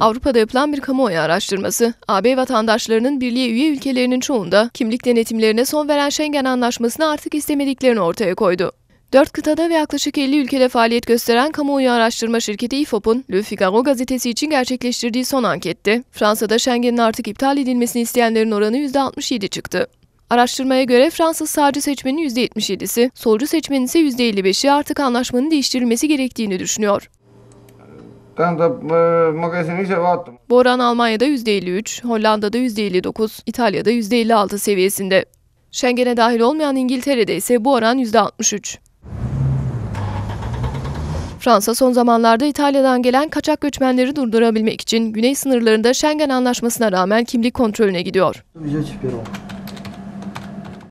Avrupa'da yapılan bir kamuoyu araştırması, AB vatandaşlarının birliğe üye ülkelerinin çoğunda kimlik denetimlerine son veren Schengen Anlaşması'nı artık istemediklerini ortaya koydu. Dört kıtada ve yaklaşık 50 ülkede faaliyet gösteren kamuoyu araştırma şirketi İFOP'un Le Figaro gazetesi için gerçekleştirdiği son ankette, Fransa'da Schengen'in artık iptal edilmesini isteyenlerin oranı %67 çıktı. Araştırmaya göre Fransız sağcı seçmenin %77'si, solcu seçmenin ise %55'i artık anlaşmanın değiştirilmesi gerektiğini düşünüyor. Tähendab, e, ma käisin ise vaatamas. Boran Almanya'da %53, Hollanda'da %59, İtalya'da %56 seviyesinde. Schengen'e dahil olmayan İngiltere'de ise bu oran %63. Fransa son zamanlarda İtalya'dan gelen kaçak göçmenleri durdurabilmek için güney sınırlarında Schengen anlaşmasına rağmen kimlik kontrolüne gidiyor.